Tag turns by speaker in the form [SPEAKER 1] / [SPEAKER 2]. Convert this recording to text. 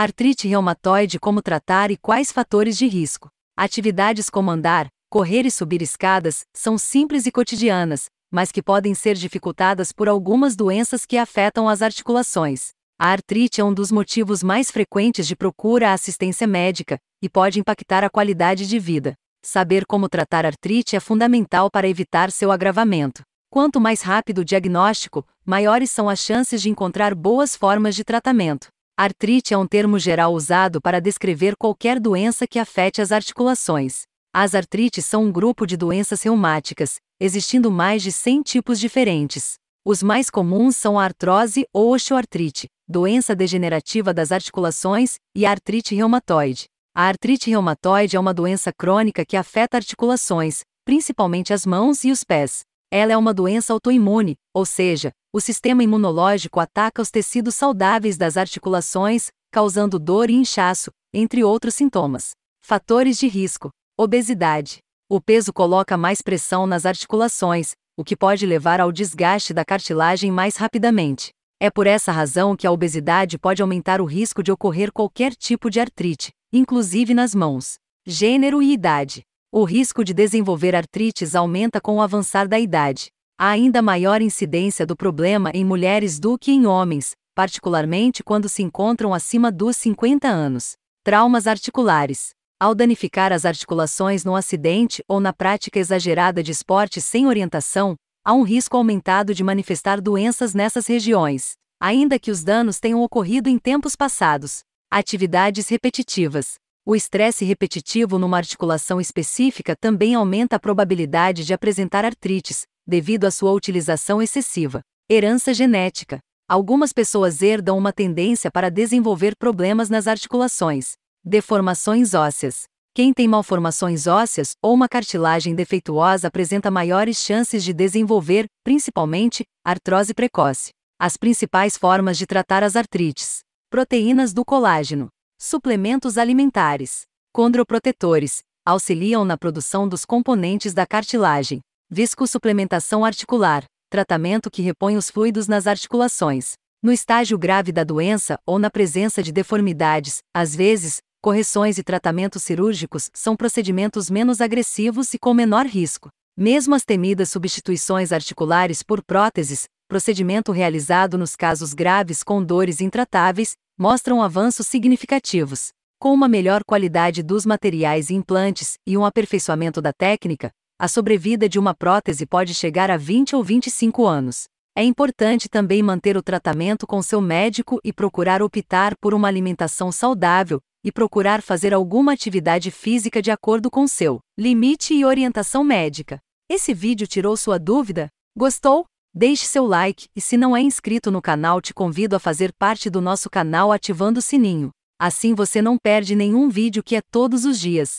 [SPEAKER 1] Artrite reumatoide como tratar e quais fatores de risco. Atividades como andar, correr e subir escadas são simples e cotidianas, mas que podem ser dificultadas por algumas doenças que afetam as articulações. A artrite é um dos motivos mais frequentes de procura à assistência médica e pode impactar a qualidade de vida. Saber como tratar artrite é fundamental para evitar seu agravamento. Quanto mais rápido o diagnóstico, maiores são as chances de encontrar boas formas de tratamento. Artrite é um termo geral usado para descrever qualquer doença que afete as articulações. As artrites são um grupo de doenças reumáticas, existindo mais de 100 tipos diferentes. Os mais comuns são a artrose ou osteoartrite, doença degenerativa das articulações, e a artrite reumatoide. A artrite reumatoide é uma doença crônica que afeta articulações, principalmente as mãos e os pés. Ela é uma doença autoimune, ou seja, o sistema imunológico ataca os tecidos saudáveis das articulações, causando dor e inchaço, entre outros sintomas. Fatores de risco: obesidade. O peso coloca mais pressão nas articulações, o que pode levar ao desgaste da cartilagem mais rapidamente. É por essa razão que a obesidade pode aumentar o risco de ocorrer qualquer tipo de artrite, inclusive nas mãos. Gênero e idade. O risco de desenvolver artrites aumenta com o avançar da idade há ainda maior incidência do problema em mulheres do que em homens, particularmente quando se encontram acima dos 50 anos. Traumas articulares. Ao danificar as articulações num acidente ou na prática exagerada de esporte sem orientação, há um risco aumentado de manifestar doenças nessas regiões, ainda que os danos tenham ocorrido em tempos passados. Atividades repetitivas. O estresse repetitivo numa articulação específica também aumenta a probabilidade de apresentar artrites, devido à sua utilização excessiva. Herança genética. Algumas pessoas herdam uma tendência para desenvolver problemas nas articulações. Deformações ósseas. Quem tem malformações ósseas ou uma cartilagem defeituosa apresenta maiores chances de desenvolver, principalmente, artrose precoce. As principais formas de tratar as artrites: proteínas do colágeno, suplementos alimentares, condroprotetores, auxiliam na produção dos componentes da cartilagem. Viscosuplementação articular, tratamento que repõe os fluidos nas articulações. No estágio grave da doença ou na presença de deformidades, às vezes, correções e tratamentos cirúrgicos são procedimentos menos agressivos e com menor risco. Mesmo as temidas substituições articulares por próteses, procedimento realizado nos casos graves com dores intratáveis, mostram avanços significativos. Com uma melhor qualidade dos materiais e implantes e um aperfeiçoamento da técnica, a sobrevida de uma prótese pode chegar a 20 ou 25 anos. É importante também manter o tratamento com seu médico e procurar optar por uma alimentação saudável e procurar fazer alguma atividade física de acordo com seu limite e orientação médica. Esse vídeo tirou sua dúvida? Gostou? Deixe seu like e se não é inscrito no canal, te convido a fazer parte do nosso canal ativando o sininho. Assim você não perde nenhum vídeo que é todos os dias.